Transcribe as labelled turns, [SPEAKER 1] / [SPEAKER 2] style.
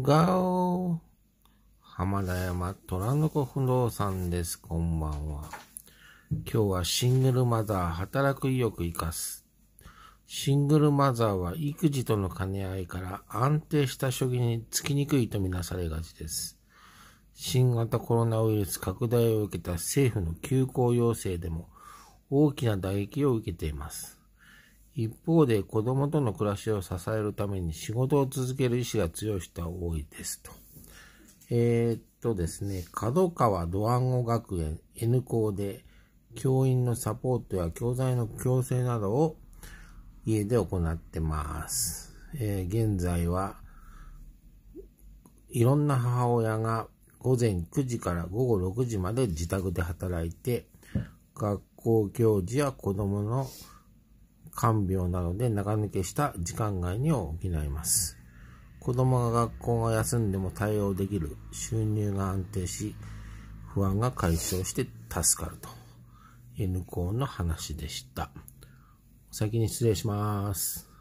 [SPEAKER 1] ガオ浜田山虎の子不動産です。こんばんは。今日はシングルマザー、働く意欲生かす。シングルマザーは育児との兼ね合いから安定した職につきにくいとみなされがちです。新型コロナウイルス拡大を受けた政府の休校要請でも大きな打撃を受けています。一方で子供との暮らしを支えるために仕事を続ける意志が強い人は多いですと。えー、っとですね、角川ドワンゴ学園 N 校で教員のサポートや教材の矯正などを家で行ってます。えー、現在はいろんな母親が午前9時から午後6時まで自宅で働いて、学校行事や子供の看病などで長抜けした時間外に補います。子供が学校が休んでも対応できる、収入が安定し、不安が解消して助かると。N 校の話でした。お先に失礼します。